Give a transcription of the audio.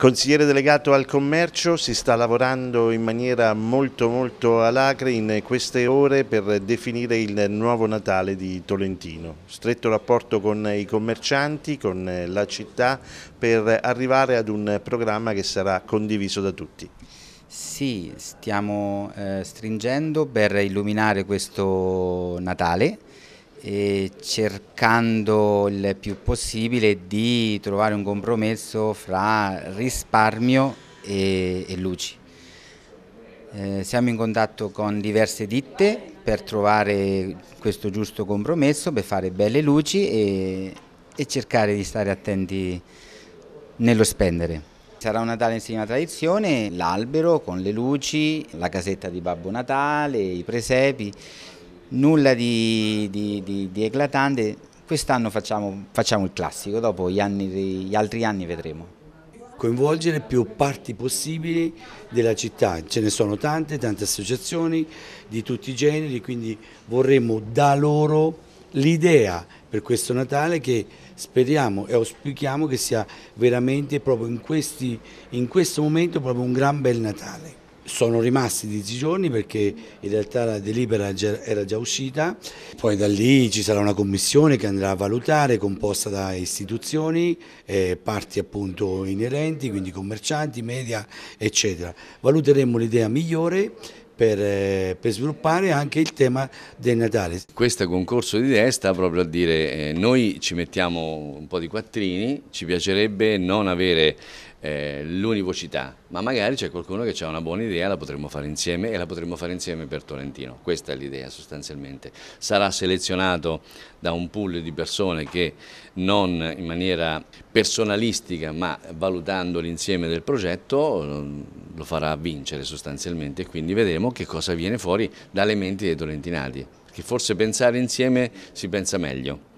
Consigliere delegato al commercio, si sta lavorando in maniera molto molto alacre in queste ore per definire il nuovo Natale di Tolentino. Stretto rapporto con i commercianti, con la città per arrivare ad un programma che sarà condiviso da tutti. Sì, stiamo eh, stringendo per illuminare questo Natale cercando il più possibile di trovare un compromesso fra risparmio e, e luci. Eh, siamo in contatto con diverse ditte per trovare questo giusto compromesso, per fare belle luci e, e cercare di stare attenti nello spendere. Sarà un Natale in segno tradizione, l'albero con le luci, la casetta di Babbo Natale, i presepi, nulla di, di, di, di eclatante, quest'anno facciamo, facciamo, il classico, dopo gli, anni, gli altri anni vedremo coinvolgere più parti possibili della città, ce ne sono tante, tante associazioni di tutti i generi, quindi vorremmo da loro l'idea per questo Natale che speriamo e auspichiamo che sia veramente proprio in, questi, in questo momento proprio un gran bel Natale sono rimasti 10 giorni perché in realtà la delibera era già uscita, poi da lì ci sarà una commissione che andrà a valutare composta da istituzioni, eh, parti appunto inerenti, quindi commercianti, media eccetera. Valuteremo l'idea migliore per, eh, per, sviluppare anche il tema del Natale. Questo concorso di idee sta proprio a dire eh, noi ci mettiamo un po' di quattrini, ci piacerebbe non avere eh, l'univocità, ma magari c'è qualcuno che ha una buona idea, la potremmo fare insieme e la potremmo fare insieme per Tolentino. Questa è l'idea sostanzialmente. Sarà selezionato da un pool di persone che non in maniera personalistica, ma valutando l'insieme del progetto, lo farà vincere sostanzialmente e quindi vedremo che cosa viene fuori dalle menti dei dolentinati, che forse pensare insieme si pensa meglio.